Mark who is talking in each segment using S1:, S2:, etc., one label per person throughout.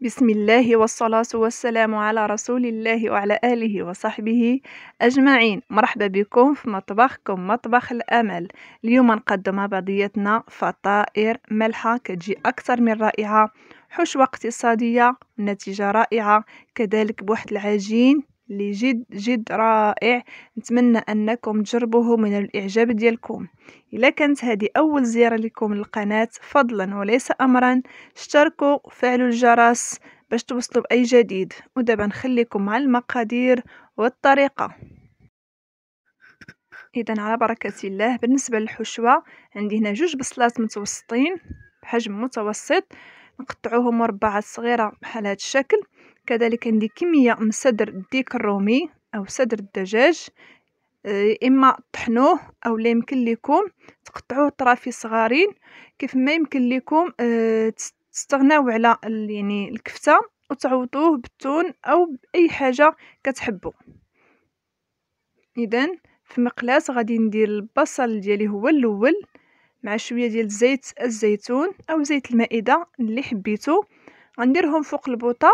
S1: بسم الله والصلاة والسلام على رسول الله وعلى آله وصحبه أجمعين مرحبا بكم في مطبخكم مطبخ الأمل اليوم نقدم بعضيتنا فطائر ملحة كتجي أكثر من رائعة حشوة اقتصادية نتيجة رائعة كذلك بواحد العجين لجد جد رائع نتمنى انكم تجربوه من الاعجاب ديالكم الا كانت هذه اول زياره لكم للقناه فضلا وليس امرا اشتركوا وفعلوا الجرس باش توصلوا باي جديد ودابا نخليكم مع المقادير والطريقه اذا على بركه الله بالنسبه للحشوه عندي هنا جوج بصلات متوسطين بحجم متوسط نقطعوهم مربعات صغيره بحال هذا الشكل كذلك عندي كمية من صدر الديك الرومي أو صدر الدجاج آه، إما طحنوه أو لا يمكن لكم تقطعوه طرافي صغارين كيف ما يمكن لكم آه، تستغناو على يعني الكفتة وتعوضوه بالتون أو بأي حاجة كتحبوا إذن في مقلاص غادي ندير البصل ديالي هو الاول مع شويه ديال زيت الزيتون او زيت المائده اللي حبيتو غنديرهم فوق البوطه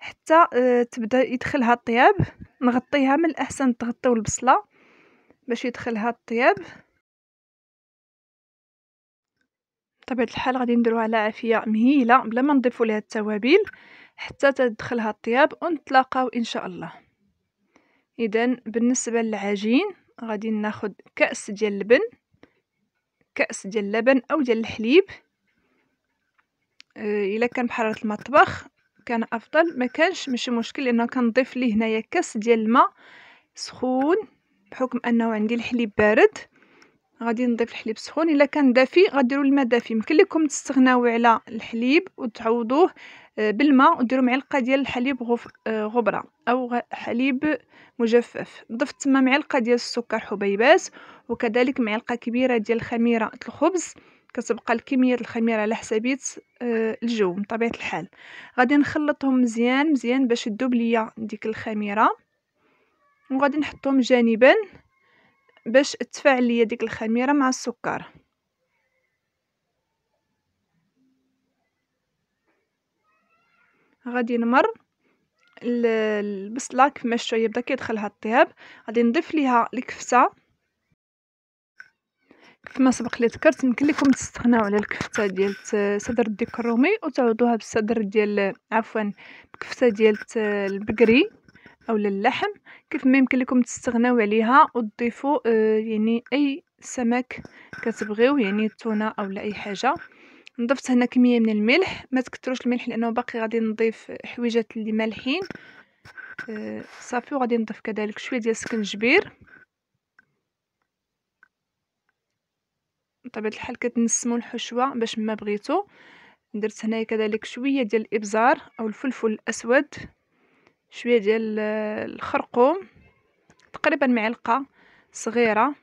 S1: حتى آه، تبدا يدخلها الطياب نغطيها من الاحسن تغطيو البصله باش يدخلها الطياب بطبيعه الحال غادي نديروها على عافيه مهيله بلا ما نضيفوا لها التوابل حتى تدخلها الطياب ونتلاقاو ان شاء الله اذا بالنسبه للعجين غادي ناخذ كاس ديال اللبن كاس ديال اللبن او ديال الحليب آه، الا كان بحراره المطبخ كان افضل ما كانش ماشي مشكل لانه كنضيف ليه هنايا كاس ديال الماء سخون بحكم انه عندي الحليب بارد غادي نضيف الحليب سخون الا كان دافي غديروا الماء دافي يمكن لكم تستغناو على الحليب وتعوضوه آه، بالماء وديروا معلقه ديال الحليب غف... آه، غبره او حليب مجفف ضفت تما معلقه ديال السكر حبيبات وكذلك معلقه كبيره ديال خميره الخبز كتبقى الكميه الخميره على حسابيت آه، الجو بطبيعه الحال غادي نخلطهم مزيان مزيان باش يذوب ليا ديك الخميره وغادي نحطهم جانبا باش تفاعل ليا ديك الخميره مع السكر غادي نمر البصله كيفما شويه بدا كيدخلها الطياب غادي نضيف ليها الكفته كما سبق لي ذكرت يمكن لكم تستغناو على الكفته ديال صدر الديك الرومي وتعوضوها بالصدر ديال عفوا بكفته ديال البقري او اللحم كيف ما يمكن لكم تستغناو عليها وتضيفوا آه، يعني اي سمك كتبغيو يعني التونه اولا اي حاجه نضفت هنا كميه من الملح ما تكثروش الملح لانه باقي غادي نضيف حويجات اللي مالحين آه، صافي وغادي نضيف كذلك شويه ديال السكنجبير بطبيعة الحال كتنسمو الحشوة باش ما بغيتو درت هنايا كذلك شوية ديال الإبزار أو الفلفل الأسود شوية ديال الخرقوم تقريبا معلقة صغيرة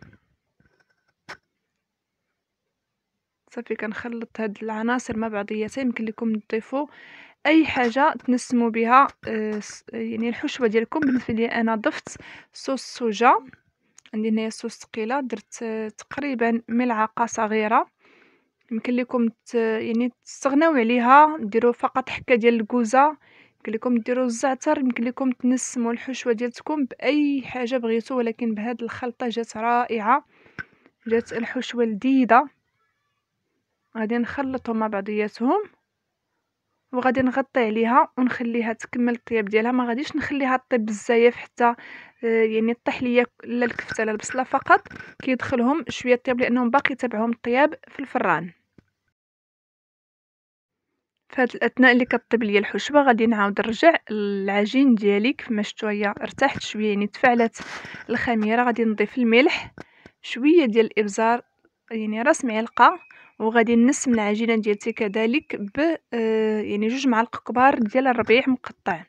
S1: صافي كنخلط هاد العناصر مع بعضياتها يمكن لكم تضيفوا اي حاجه تنسموا بها آه، يعني الحشوه ديالكم بالنسبه لي انا ضفت صوص سوجا عندي هنايا صوص ثقيله درت تقريبا ملعقه صغيره يمكن لكم يعني تستغناو عليها ديروا فقط حكه ديال الكوزه يمكن لكم ديروا الزعتر يمكن لكم تنسموا الحشوه ديالتكم باي حاجه بغيتو ولكن بهاد الخلطه جات رائعه جات الحشوه لذيذه غادي نخلطهم مع بعضياتهم وغادي نغطي عليها ونخليها تكمل الطياب ديالها ما غاديش نخليها طيب بزاف حتى آه، يعني طيح ليا لا الكفته لا البصله فقط كيدخلهم شويه الطياب لانهم باقي تبعهم الطياب في الفران فهاد الاثناء اللي كطيب ليا الحشوه غادي نعاود نرجع العجين ديالي كما شفتوا هي ارتاحت شويه يعني تفعلت الخميره غادي نضيف الملح شويه ديال الابزار يعني راس معلقه وغادي نسم العجينه ديالتي كذلك ب آه يعني جوج معالق كبار ديال الربيع مقطع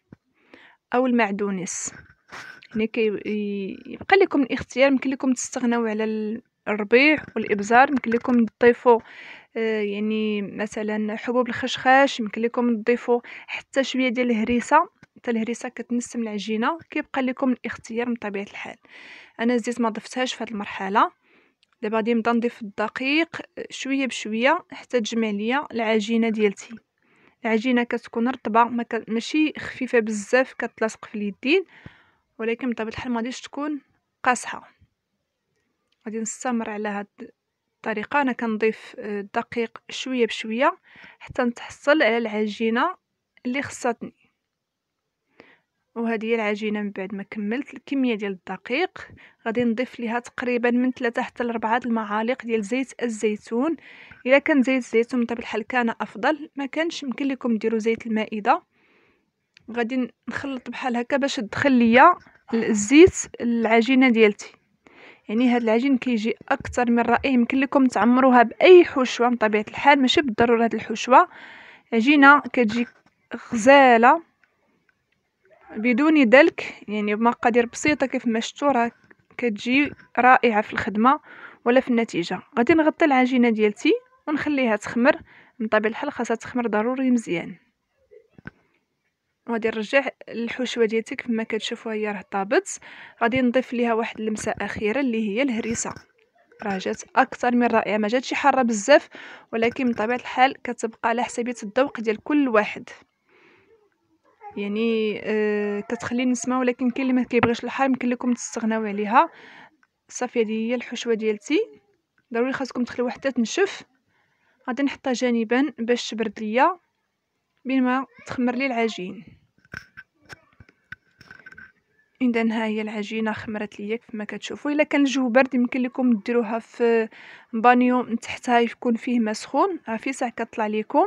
S1: او المعدونس يعني كيبقى لكم الاختيار يمكن لكم تستغناو على الربيع والابزار يمكن لكم تضيفوا آه يعني مثلا حبوب الخشخاش يمكن لكم تضيفوا حتى شويه ديال الهريسه حتى الهريسه كتنسم العجينه كيبقى لكم الاختيار من طبيعه الحال انا الزيت ما ضفتهاش في هذه المرحله دابا غادي نبدا نضيف الدقيق شويه بشويه حتى تجمع ليا العجينه ديالتي العجينه كتكون رطبه ما ماشي خفيفه بزاف كتلاصق في اليدين ولكن بطبيعه الحال ما غاديش تكون قاصحه غادي نستمر على هاد الطريقه انا كنضيف آه، الدقيق شويه بشويه حتى نتحصل على العجينه اللي خصاتني وهذه هي العجينه من بعد ما كملت الكميه ديال الدقيق غادي نضيف ليها تقريبا من 3 حتى 4 المعالق ديال زيت الزيتون الا كان زيت الزيتون طيب الحال كان افضل ما كانش يمكن لكم ديروا زيت المائده غادي نخلط بحال هكا باش تدخل ليا الزيت العجينه ديالتي يعني هاد العجين كيجي اكثر من رائع يمكن لكم تعمروها باي حشوه بطبيعه الحال ماشي بالضروره هاد الحشوه عجينه كتجي غزاله بدون دلك يعني بمقادير بسيطه كيف ما شفتوا راه كتجي رائعه في الخدمه ولا في النتيجه غادي نغطي العجينه ديالتي ونخليها تخمر من طبيعه الحال خاصها تخمر ضروري مزيان وغادي نرجع الحشوه ديالتي كيف ما كتشوفوا هي راه طابت غادي نضيف ليها واحد اللمسه اخيره اللي هي الهريسه راه جات اكثر من رائعه ما جاتش حاره بزاف ولكن بطبيعه الحال كتبقى على حسابيه الذوق ديال كل واحد يعني آه كتخليني نسمع ولكن كاين اللي ما كيبغيش الحار يمكن لكم تستغناو عليها صافي هذه هي الحشوه ديالتي ضروري خاصكم تخليوها حتى تنشف غادي نحطها جانبا باش تبرد ليا بينما تخمر لي العجين اذا ها هي العجينه خمرت ليا كما كتشوفوا الا كان الجو برد يمكن لكم ديروها في بانيو تحتها يكون فيه ما سخون عافيه ساعه كطلع ليكم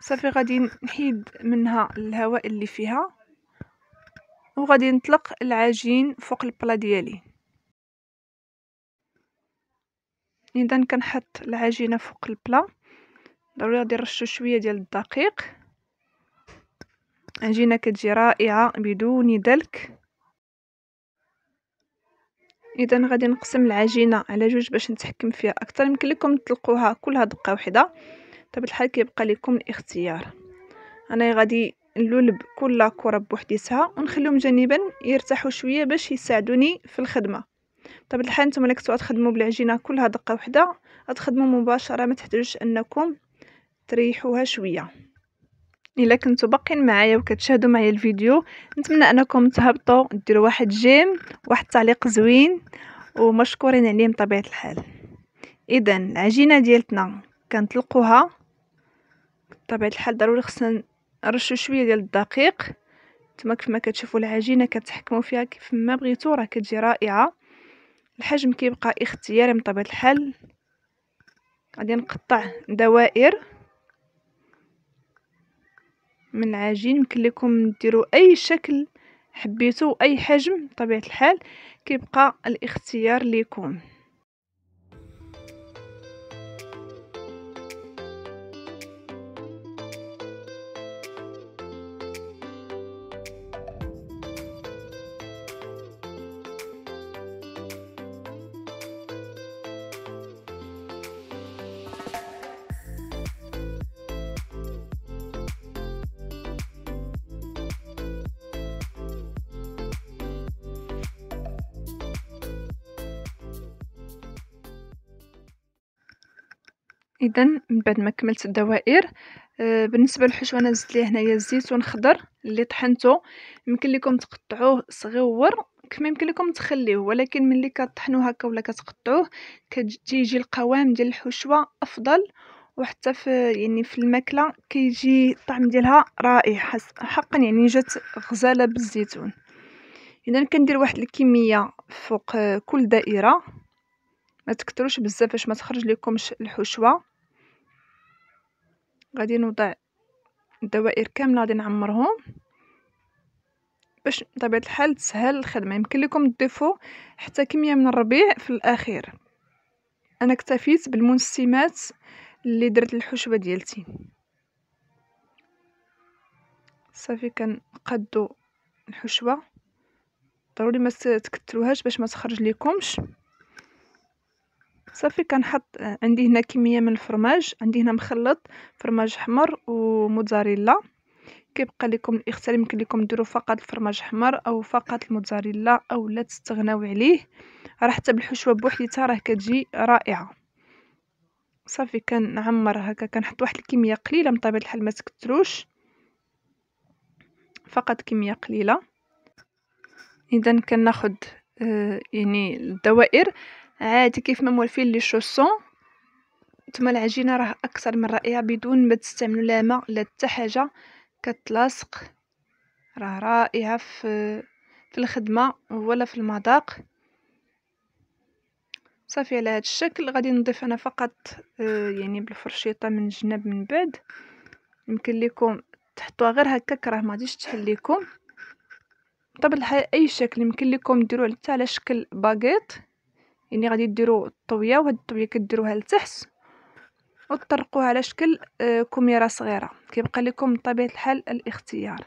S1: صافي غادي نحيد منها الهواء اللي فيها وغادي نطلق العجين فوق البلا ديالي اذا كنحط العجينه فوق البلا ضروري غادي نرشو شويه ديال الدقيق عجينه كتجي رائعه بدون دلك اذا غادي نقسم العجينه على جوج باش نتحكم فيها اكثر يمكن لكم تطلقوها كلها دقه وحده طبيعة الحال كيبقى ليكم الاختيار انا غادي نلولب كل كره بوحديتها ونخليهم جانبا يرتاحوا شويه باش يساعدوني في الخدمه طب الحال نتوما اللي كنتو تخدموا بالعجينه كلها دقه واحده غتخدموا مباشره ما تحتاجوش انكم تريحوها شويه الا كنتو باقين معايا وكتشاهدوا معايا الفيديو نتمنى انكم تهبطوا ديروا واحد جيم واحد تعليق زوين ومشكورين عليه بطبيعه الحال اذا العجينه ديالتنا كنطلقوها بطبيعه الحال ضروري خصنا نرشو شويه ديال الدقيق نتوما كيف ما كتشوفوا العجينه كتحكموا فيها كيف ما بغيتو راه كتجي رائعه الحجم كيبقى اختياري من طبيعه الحال غادي نقطع دوائر من العجين يمكن لكم ديروا اي شكل حبيتو اي حجم بطبيعه الحال كيبقى الاختيار ليكم اذا من بعد ما كملت الدوائر آه، بالنسبه للحشوه زدت ليه هنايا الزيتون خضر اللي طحنته يمكن لكم تقطعوه صغيور كما يمكن لكم تخليه ولكن ملي كطحنوه هكا ولا كتقطعوه كتجي القوام ديال الحشوه افضل وحتى في يعني في الماكله كيجي الطعم ديالها رائع حقا يعني جات غزاله بالزيتون اذا كندير واحد الكميه فوق آه، كل دائره ما تكثروش بزاف باش ما تخرج لكمش الحشوه غادي نوضع الدوائر كامله غادي نعمرهم باش بطبيعه الحال تسهل الخدمه يمكن لكم تضيفوا حتى كميه من الربيع في الاخير انا اكتفيت بالمنسمات اللي درت الحشوه ديالتي صافي كنقدو الحشوه ضروري ما تكتروهاش باش ما تخرج لكمش صافي كنحط عندي هنا كميه من الفرماج عندي هنا مخلط فرماج حمر وموتزاريلا كيبقى لكم الاختيار يمكن لكم ديروا فقط الفرماج حمر او فقط الموتزاريلا او لا تستغناو عليه راه حتى بالحشوه بوحديتها راه كتجي رائعه صافي كنعمر هكا كنحط واحد الكميه قليله من طبيعه الحال ما سكتروش فقط كميه قليله اذا كناخذ آه يعني الدوائر عادي كيفما موالفين لي شوسون نتوما العجينه راه اكثر من رائعه بدون ما تستعملوا لا ماء لا حتى حاجه كتلاصق راه رائعه في في الخدمه ولا في المذاق صافي على هذا الشكل غادي نضيف انا فقط آه، يعني بالفرشيطه من جنب من بعد يمكن لكم تحطوها غير هكاك راه ما غاديش تحل لكم طبعا اي شكل يمكن لكم ديروه حتى على شكل باكيط يعني غادي ديروا الطويه وهاد الطويه كديروها لتحت وتطرقوها على شكل آه، كميره صغيره كيبقى لكم بطبيعه الحال الاختيار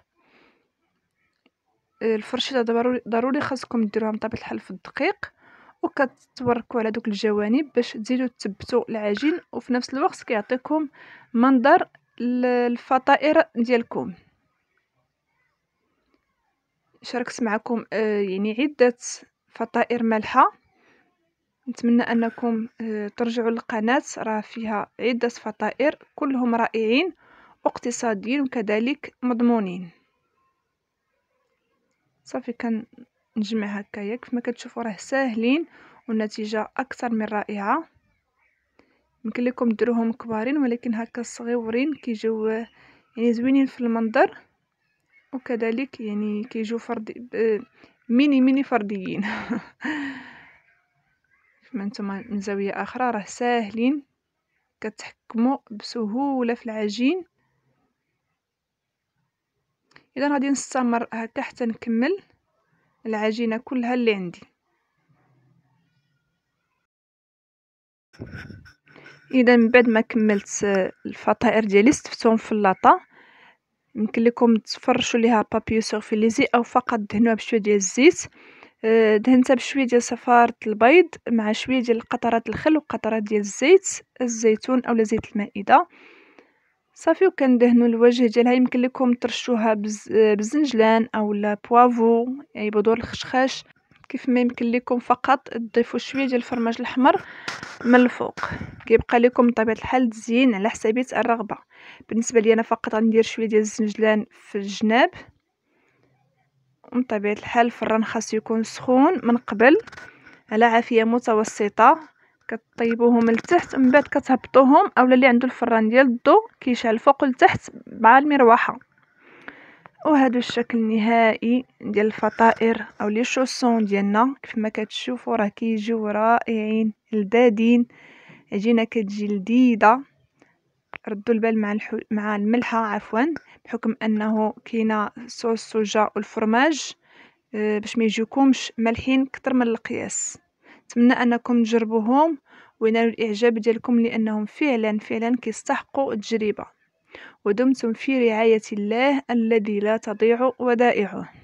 S1: آه، الفرشيطه ضروري ضروري خاصكم ديروها بطبيعه الحال في الدقيق وكتوركوا على دوك الجوانب باش تزيدوا تثبتوا العجين وفي نفس الوقت كيعطيكم منظر الفطائر ديالكم شاركت معكم آه، يعني عده فطائر مالحه نتمنى انكم آه، ترجعوا للقناه راه فيها عده فطائر كلهم رائعين اقتصاديين وكذلك مضمونين صافي كنجمع هكايا كيف ما كتشوفوا راه ساهلين والنتيجه اكثر من رائعه يمكن لكم ديروهم كبارين ولكن هكا صغيورين كيجيو يعني زوينين في المنظر وكذلك يعني كيجيو فرد آه، ميني ميني فرديين من نتوما من زاوية أخرى راه ساهلين كتحكموا بسهولة في العجين إذا غادي نستمر هكا حتى نكمل العجينة كلها اللي عندي إذا من بعد ما كملت الفطائر ديالي استفتهم في اللاطة يمكن لكم تفرشوا ليها بابيو سورفيليزي او فقط دهنوها بشويه ديال الزيت دهنتها بشويه ديال صفارة البيض مع شويه ديال قطرات الخل وقطرات ديال الزيت الزيتون اولا زيت المائده صافي وكندهنوا الوجه ديالها يمكن لكم ترشوها بالزنجلان اولا بوافو اي يعني بودور الخشخاش كيف ما يمكن لكم فقط تضيفوا شويه ديال الفرماج الاحمر من الفوق كيبقى لكم بطبيعه الحال تزيين على حسابيه الرغبه بالنسبه لي انا فقط غندير شويه ديال الزنجلان في الجناب بطبيعة طبيعة الحال الفران خاص يكون سخون من قبل على عافية متوسطة كطيبوهم لتحت من بعد كتهبطوهم اولا اللي عنده الفران ديال الضو كيشعل فوق لتحت مع المروحه وهذا الشكل النهائي ديال الفطائر او لي شوسون ديالنا كيف ما كتشوفوا راه كيجيو رائعين لذادين عجينه كتجي لذيذه ردوا البال مع الحو... مع الملحة عفوا بحكم انه كاينه صوص الصوجا والفرماج آه، باش ما يجيكمش مالحين كتر من القياس نتمنى انكم تجربوهم وينالوا الاعجاب ديالكم لانهم فعلا فعلا كيستحقوا التجربه ودمتم في رعايه الله الذي لا تضيع ودائعه